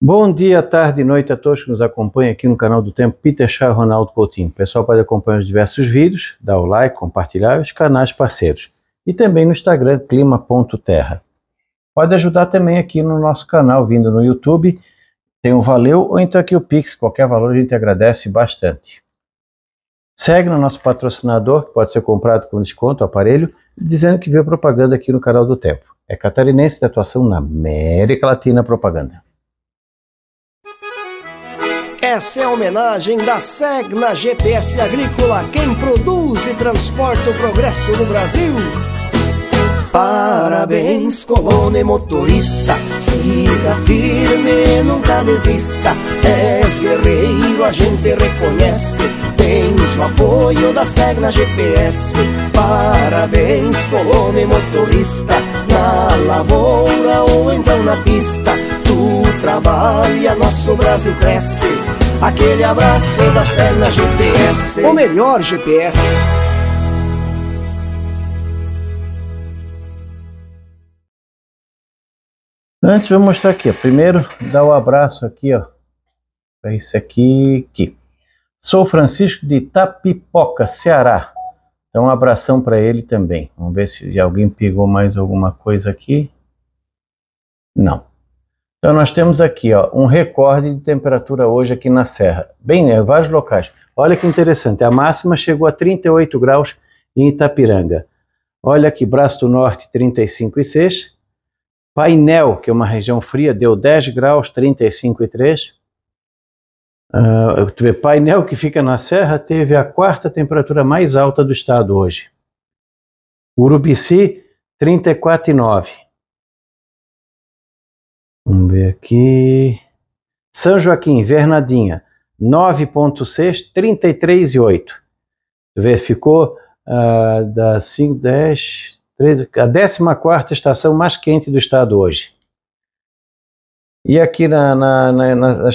Bom dia, tarde e noite a todos que nos acompanham aqui no canal do Tempo Peter Chá Ronaldo Coutinho. O pessoal pode acompanhar os diversos vídeos, dar o like, compartilhar os canais parceiros e também no Instagram clima.terra. Pode ajudar também aqui no nosso canal, vindo no YouTube, tem um valeu ou então aqui o Pix, qualquer valor a gente agradece bastante. Segue no nosso patrocinador, que pode ser comprado com desconto, aparelho, dizendo que viu propaganda aqui no canal do Tempo. É catarinense de atuação na América Latina Propaganda. Essa é a homenagem da Segna GPS Agrícola, quem produz e transporta o progresso no Brasil. Parabéns, colônia e motorista, siga firme, nunca desista. És guerreiro, a gente reconhece, tens o apoio da Segna GPS. Parabéns, colônia e motorista, na lavoura ou então na pista. Tu trabalha, nosso Brasil cresce Aquele abraço da Serna GPS O melhor GPS Antes vou mostrar aqui, ó. primeiro dá o um abraço aqui, ó. É esse aqui, aqui. Sou Francisco de Tapipoca, Ceará. Então um abração para ele também. Vamos ver se alguém pegou mais alguma coisa aqui. Não. Então nós temos aqui ó, um recorde de temperatura hoje aqui na Serra, bem em né, vários locais. Olha que interessante, a máxima chegou a 38 graus em Itapiranga. Olha aqui, Braço do Norte 35,6. Painel, que é uma região fria, deu 10 graus, 35,3. Uh, ah, painel que fica na Serra teve a quarta temperatura mais alta do estado hoje. Urubici, 34,9. Vamos ver aqui. São Joaquim, Vernadinha, 9.6, 33 e 8. Tu vê, ficou uh, da 5, 10, 13, a 14 estação mais quente do estado hoje. E aqui na, na, na, na,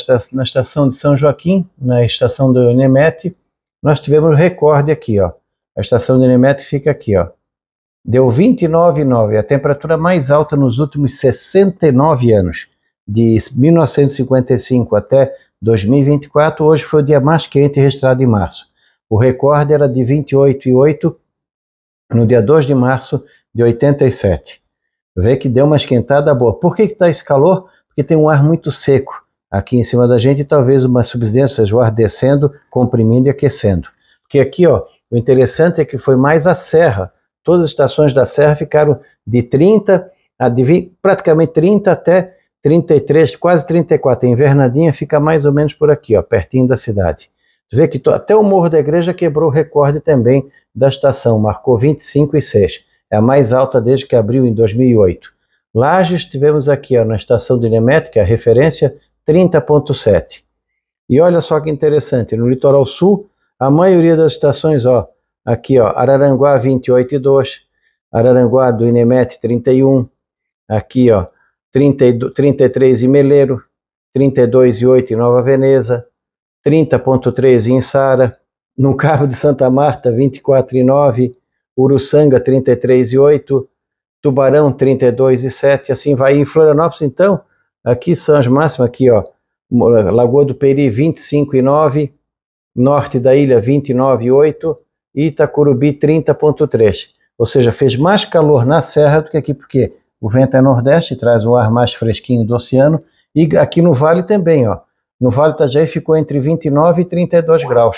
estação de São Joaquim, na estação do Nemete, nós tivemos recorde aqui, ó. A estação do Nemete fica aqui, ó. Deu 29,9, a temperatura mais alta nos últimos 69 anos. De 1955 até 2024, hoje foi o dia mais quente registrado em março. O recorde era de 28,8 no dia 2 de março de 87. Vê que deu uma esquentada boa. Por que está esse calor? Porque tem um ar muito seco aqui em cima da gente e talvez uma subsidência, ou seja, o ar descendo, comprimindo e aquecendo. Porque aqui, ó, o interessante é que foi mais a serra Todas as estações da Serra ficaram de 30 a de 20, praticamente 30 até 33, quase 34. Em Invernadinha fica mais ou menos por aqui, ó, pertinho da cidade. Tu vê que até o Morro da Igreja quebrou o recorde também da estação, marcou 25 e 6. É a mais alta desde que abriu em 2008. Lages tivemos aqui ó, na estação de Nemete, que é a referência, 30.7. E olha só que interessante, no litoral sul, a maioria das estações ó, Aqui, ó, Araranguá 2, Araranguá do Inemete 31, aqui, ó, 30, 33 em Meleiro, 32 e 8 em Nova Veneza, 30,3 em Sara, no Cabo de Santa Marta 24 e 9, Uruçanga 33 e 8, Tubarão 32 e 7, assim vai. Em Florianópolis, então, aqui são as máximas, aqui, ó, Lagoa do Peri 25 e 9, norte da ilha 29 e 8, Itacurubi 30.3. Ou seja, fez mais calor na serra do que aqui, porque o vento é nordeste, traz o ar mais fresquinho do oceano, e aqui no vale também, ó. No Vale Itajaí ficou entre 29 e 32 graus.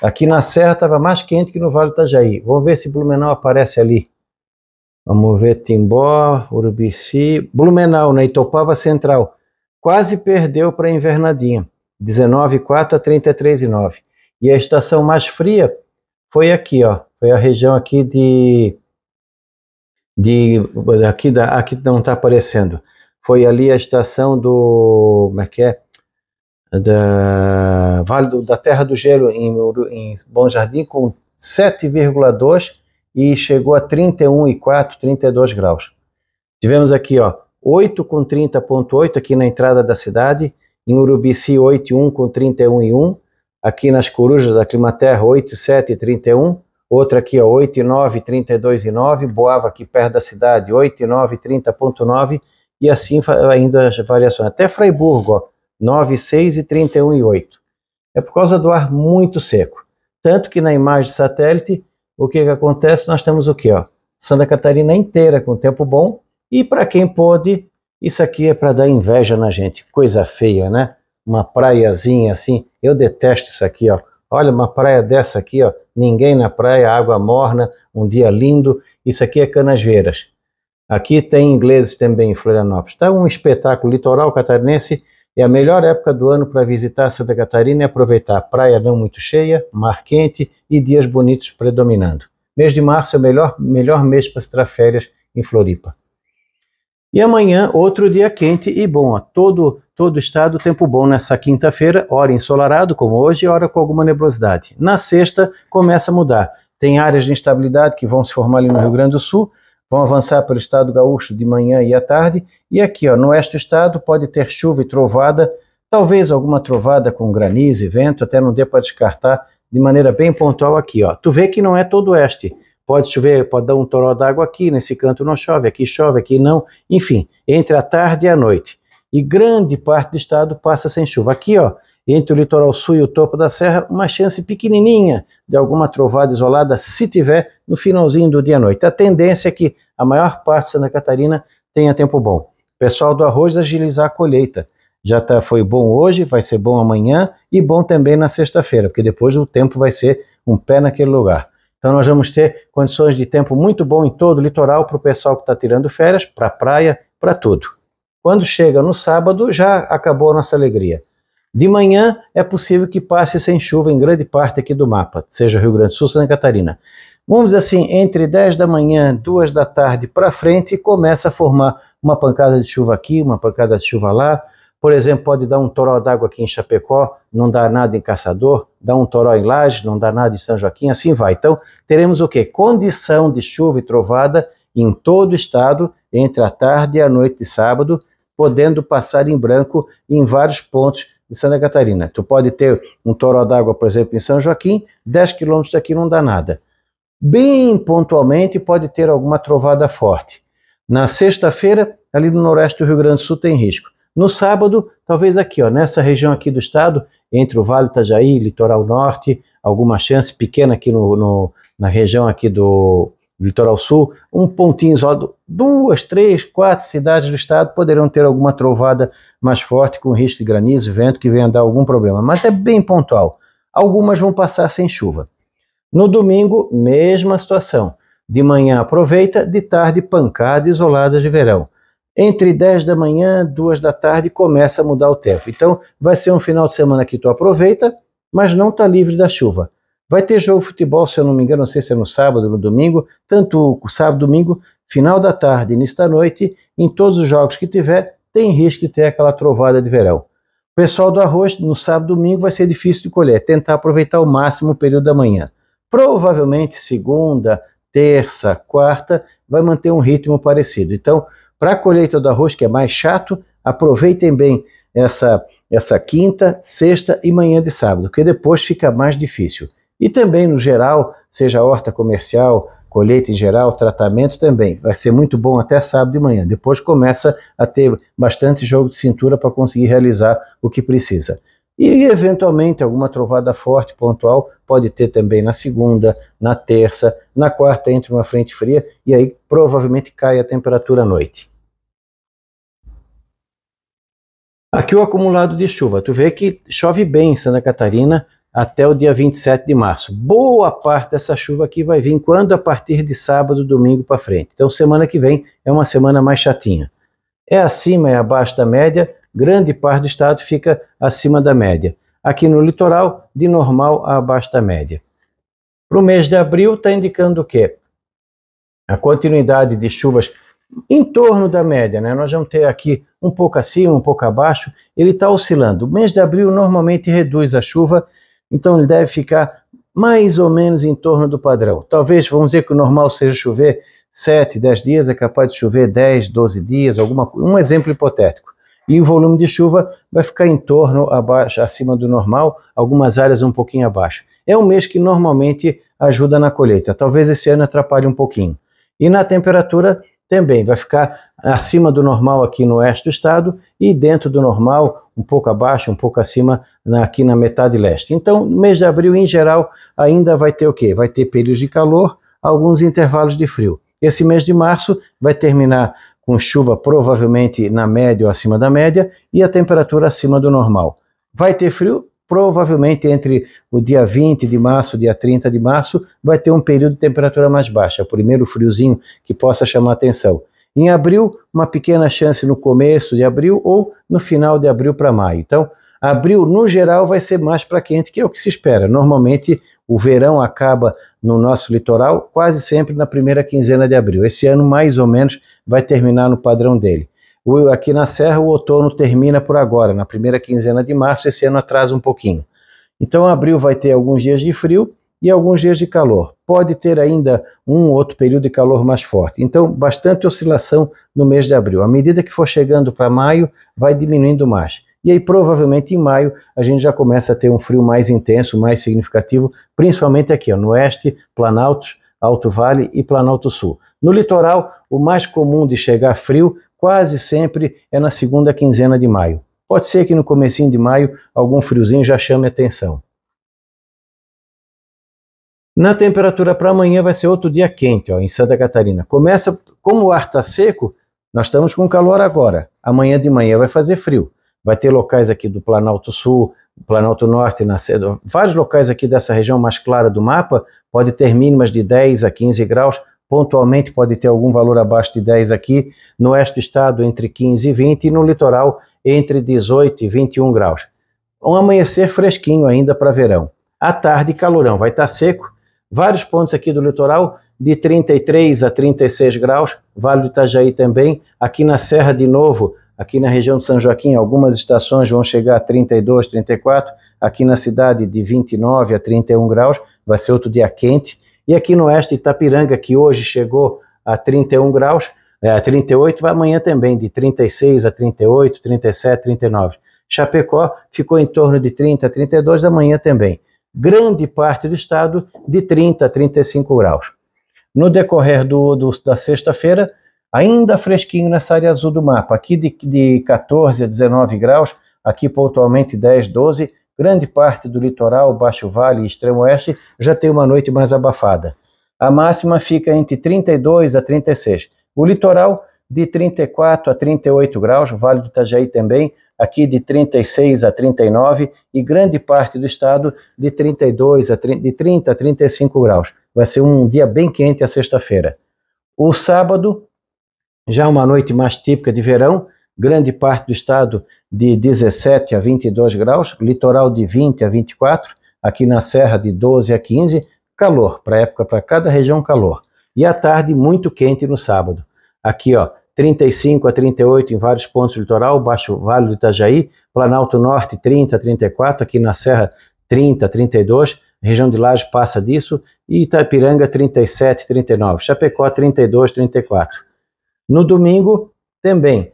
Aqui na Serra estava mais quente que no Vale Itajaí. Vamos ver se Blumenau aparece ali. Vamos ver Timbó, Urubici, Blumenau, na né? Itopava Central. Quase perdeu para Invernadinha, 19,4 a 33,9. E a estação mais fria foi aqui, ó, foi a região aqui de, de aqui, da, aqui não está aparecendo, foi ali a estação do, como é que é, da, vale do, da Terra do Gelo em, em Bom Jardim com 7,2 e chegou a 31,4, 32 graus. Tivemos aqui, ó, 8 com 30,8 aqui na entrada da cidade, em Urubici 8,1 com 31,1, aqui nas corujas da Climaterra 8, 7 e 31, outra aqui ó, 8 e 9, 32 e 9, Boava aqui perto da cidade 8 e 9, 30.9 e assim ainda as variações, até Freiburgo ó, 9, 6 e 31 e 8. É por causa do ar muito seco. Tanto que na imagem de satélite, o que, que acontece? Nós temos o quê? Ó, Santa Catarina inteira com tempo bom e para quem pôde, isso aqui é para dar inveja na gente. Coisa feia, né? Uma praiazinha assim, eu detesto isso aqui, ó. Olha, uma praia dessa aqui, ó. Ninguém na praia, água morna, um dia lindo. Isso aqui é Canasveiras. Aqui tem ingleses também em Florianópolis. Está um espetáculo litoral catarinense. É a melhor época do ano para visitar Santa Catarina e aproveitar praia não muito cheia, mar quente e dias bonitos predominando. Mês de março é o melhor, melhor mês para se tirar férias em Floripa. E amanhã, outro dia quente e bom. Ó, todo Todo o estado, tempo bom nessa quinta-feira, hora ensolarado, como hoje, e hora com alguma nebulosidade. Na sexta, começa a mudar. Tem áreas de instabilidade que vão se formar ali no Rio Grande do Sul, vão avançar pelo estado gaúcho de manhã e à tarde, e aqui, ó, no oeste do estado, pode ter chuva e trovada, talvez alguma trovada com granizo e vento, até não dê para descartar de maneira bem pontual aqui, ó. Tu vê que não é todo oeste. Pode chover, pode dar um toró d'água aqui, nesse canto não chove, aqui chove, aqui não. Enfim, entre a tarde e a noite e grande parte do estado passa sem chuva. Aqui, ó, entre o litoral sul e o topo da serra, uma chance pequenininha de alguma trovada isolada, se tiver, no finalzinho do dia à noite. A tendência é que a maior parte de Santa Catarina tenha tempo bom. Pessoal do arroz, agilizar a colheita. Já tá, foi bom hoje, vai ser bom amanhã e bom também na sexta-feira, porque depois o tempo vai ser um pé naquele lugar. Então nós vamos ter condições de tempo muito bom em todo o litoral para o pessoal que está tirando férias, para a praia, para tudo. Quando chega no sábado, já acabou a nossa alegria. De manhã, é possível que passe sem chuva em grande parte aqui do mapa, seja Rio Grande do Sul, Santa Catarina. Vamos dizer assim, entre 10 da manhã, 2 da tarde para frente, começa a formar uma pancada de chuva aqui, uma pancada de chuva lá. Por exemplo, pode dar um toró d'água aqui em Chapecó, não dá nada em Caçador, dá um toró em Laje, não dá nada em São Joaquim, assim vai. Então, teremos o quê? Condição de chuva e trovada em todo o estado entre a tarde e a noite de sábado, podendo passar em branco em vários pontos de Santa Catarina. Tu pode ter um toro d'água, por exemplo, em São Joaquim, 10 quilômetros daqui não dá nada. Bem pontualmente pode ter alguma trovada forte. Na sexta-feira, ali no noroeste do Rio Grande do Sul tem risco. No sábado, talvez aqui, ó, nessa região aqui do estado, entre o Vale Itajaí, Litoral Norte, alguma chance pequena aqui no, no na região aqui do do litoral sul, um pontinho isolado, duas, três, quatro cidades do estado poderão ter alguma trovada mais forte com risco de granizo e vento que venha dar algum problema, mas é bem pontual. Algumas vão passar sem chuva. No domingo, mesma situação. De manhã aproveita, de tarde pancada isolada de verão. Entre 10 da manhã, 2 da tarde começa a mudar o tempo. Então vai ser um final de semana que tu aproveita, mas não está livre da chuva. Vai ter jogo de futebol, se eu não me engano, não sei se é no sábado ou no domingo, tanto o sábado, domingo, final da tarde, início da noite, em todos os jogos que tiver, tem risco de ter aquela trovada de verão. O pessoal do arroz, no sábado, domingo, vai ser difícil de colher, tentar aproveitar ao máximo o período da manhã. Provavelmente segunda, terça, quarta, vai manter um ritmo parecido. Então, para a colheita do arroz, que é mais chato, aproveitem bem essa, essa quinta, sexta e manhã de sábado, porque depois fica mais difícil. E também, no geral, seja horta comercial, colheita em geral, tratamento também. Vai ser muito bom até sábado de manhã. Depois começa a ter bastante jogo de cintura para conseguir realizar o que precisa. E, eventualmente, alguma trovada forte, pontual, pode ter também na segunda, na terça, na quarta entra uma frente fria e aí provavelmente cai a temperatura à noite. Aqui o acumulado de chuva. Tu vê que chove bem em Santa Catarina até o dia 27 de março. Boa parte dessa chuva aqui vai vir quando? A partir de sábado, domingo para frente. Então, semana que vem é uma semana mais chatinha. É acima, é abaixo da média, grande parte do estado fica acima da média. Aqui no litoral, de normal a abaixo da média. Para o mês de abril, está indicando o quê? A continuidade de chuvas em torno da média, né? Nós vamos ter aqui um pouco acima, um pouco abaixo, ele está oscilando. O mês de abril normalmente reduz a chuva então ele deve ficar mais ou menos em torno do padrão. Talvez, vamos dizer que o normal seja chover 7, 10 dias, é capaz de chover 10, 12 dias, alguma, um exemplo hipotético. E o volume de chuva vai ficar em torno, abaixo, acima do normal, algumas áreas um pouquinho abaixo. É um mês que normalmente ajuda na colheita, talvez esse ano atrapalhe um pouquinho. E na temperatura, também vai ficar acima do normal aqui no oeste do estado e dentro do normal, um pouco abaixo, um pouco acima na, aqui na metade leste. Então, no mês de abril, em geral, ainda vai ter o quê? Vai ter períodos de calor, alguns intervalos de frio. Esse mês de março vai terminar com chuva provavelmente na média ou acima da média e a temperatura acima do normal. Vai ter frio? provavelmente entre o dia 20 de março e dia 30 de março vai ter um período de temperatura mais baixa, é o primeiro friozinho que possa chamar atenção. Em abril, uma pequena chance no começo de abril ou no final de abril para maio. Então, abril no geral vai ser mais para quente, que é o que se espera. Normalmente, o verão acaba no nosso litoral quase sempre na primeira quinzena de abril. Esse ano, mais ou menos, vai terminar no padrão dele aqui na Serra, o outono termina por agora, na primeira quinzena de março, esse ano atrasa um pouquinho. Então, abril vai ter alguns dias de frio e alguns dias de calor. Pode ter ainda um outro período de calor mais forte. Então, bastante oscilação no mês de abril. À medida que for chegando para maio, vai diminuindo mais. E aí, provavelmente em maio, a gente já começa a ter um frio mais intenso, mais significativo, principalmente aqui ó, no oeste, Planalto, Alto Vale e Planalto Sul. No litoral, o mais comum de chegar frio quase sempre é na segunda quinzena de maio. Pode ser que no comecinho de maio algum friozinho já chame atenção. Na temperatura para amanhã vai ser outro dia quente, ó, em Santa Catarina. Começa, como o ar está seco, nós estamos com calor agora. Amanhã de manhã vai fazer frio. Vai ter locais aqui do Planalto Sul, Planalto Norte, na, vários locais aqui dessa região mais clara do mapa, pode ter mínimas de 10 a 15 graus, pontualmente pode ter algum valor abaixo de 10 aqui, no oeste do estado entre 15 e 20 e no litoral entre 18 e 21 graus. Um amanhecer fresquinho ainda para verão. À tarde, calorão, vai estar tá seco. Vários pontos aqui do litoral de 33 a 36 graus, Vale do Itajaí também, aqui na Serra de novo, aqui na região de São Joaquim, algumas estações vão chegar a 32, 34, aqui na cidade de 29 a 31 graus, vai ser outro dia quente. E aqui no oeste Itapiranga, que hoje chegou a 31 graus, é, 38, vai amanhã também, de 36 a 38, 37, 39. Chapecó ficou em torno de 30 a 32 amanhã também. Grande parte do estado de 30 a 35 graus. No decorrer do, do da sexta-feira, ainda fresquinho nessa área azul do mapa, aqui de, de 14 a 19 graus, aqui pontualmente 10, 12 Grande parte do litoral, Baixo Vale e Extremo Oeste já tem uma noite mais abafada. A máxima fica entre 32 a 36. O litoral, de 34 a 38 graus, Vale do Itajaí também, aqui de 36 a 39 e grande parte do estado de 32 a 30, de 30 a 35 graus. Vai ser um dia bem quente a sexta-feira. O sábado, já uma noite mais típica de verão, grande parte do estado de 17 a 22 graus, litoral de 20 a 24, aqui na Serra de 12 a 15, calor, para época, para cada região, calor. E à tarde, muito quente no sábado. Aqui, ó, 35 a 38 em vários pontos do litoral, Baixo Vale do Itajaí, Planalto Norte 30 a 34, aqui na Serra 30 a 32, região de Laje passa disso, e Itapiranga 37 39, Chapecó 32 34. No domingo, também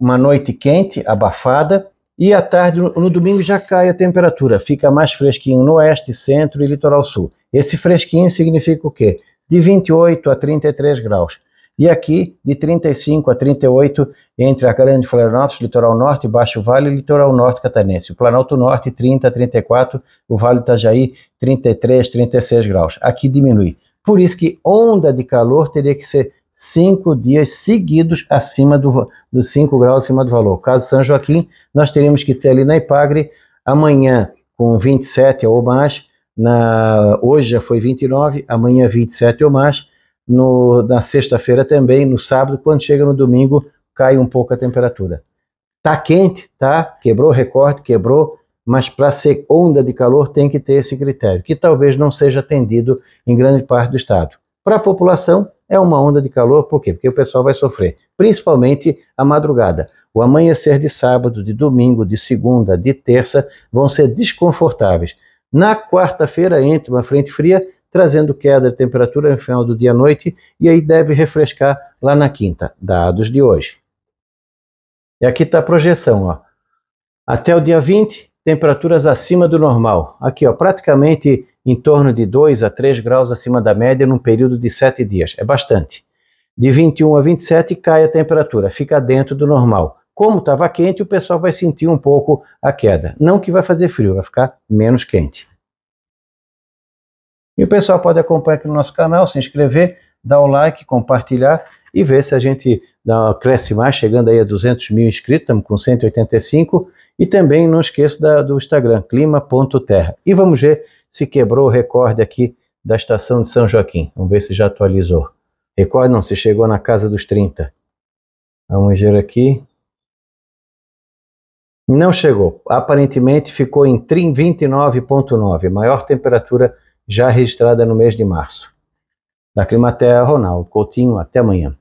uma noite quente, abafada, e à tarde, no domingo, já cai a temperatura, fica mais fresquinho no oeste, centro e litoral sul. Esse fresquinho significa o quê? De 28 a 33 graus. E aqui, de 35 a 38, entre a Grande Florianópolis, litoral norte, Baixo Vale e litoral norte catarinense. O Planalto Norte, 30 a 34, o Vale do Itajaí, 33, 36 graus. Aqui diminui. Por isso que onda de calor teria que ser cinco dias seguidos acima do, dos 5 graus acima do valor. Caso São Joaquim, nós teríamos que ter ali na Ipagre amanhã com 27 ou mais, na, hoje já foi 29, amanhã 27 ou mais, no, na sexta-feira também, no sábado, quando chega no domingo, cai um pouco a temperatura. Tá quente, tá? Quebrou recorde, quebrou, mas para ser onda de calor tem que ter esse critério, que talvez não seja atendido em grande parte do estado. Para a população, é uma onda de calor, por quê? Porque o pessoal vai sofrer, principalmente a madrugada. O amanhecer de sábado, de domingo, de segunda, de terça vão ser desconfortáveis. Na quarta-feira entra uma frente fria, trazendo queda de temperatura no final do dia à noite, e aí deve refrescar lá na quinta, dados de hoje. E aqui está a projeção, ó. Até o dia 20, temperaturas acima do normal. Aqui, ó, praticamente em torno de 2 a 3 graus acima da média num período de 7 dias. É bastante. De 21 a 27 cai a temperatura, fica dentro do normal. Como estava quente, o pessoal vai sentir um pouco a queda. Não que vai fazer frio, vai ficar menos quente. E o pessoal pode acompanhar aqui no nosso canal, se inscrever, dar o like, compartilhar e ver se a gente cresce mais, chegando aí a 200 mil inscritos, estamos com 185. E também não esqueça do Instagram, clima.terra. E vamos ver se quebrou o recorde aqui da estação de São Joaquim. Vamos ver se já atualizou. Recorde não, se chegou na casa dos 30. Vamos ver aqui. Não chegou. Aparentemente ficou em 29,9, maior temperatura já registrada no mês de março. Da Climaterra, Ronaldo Coutinho, até amanhã.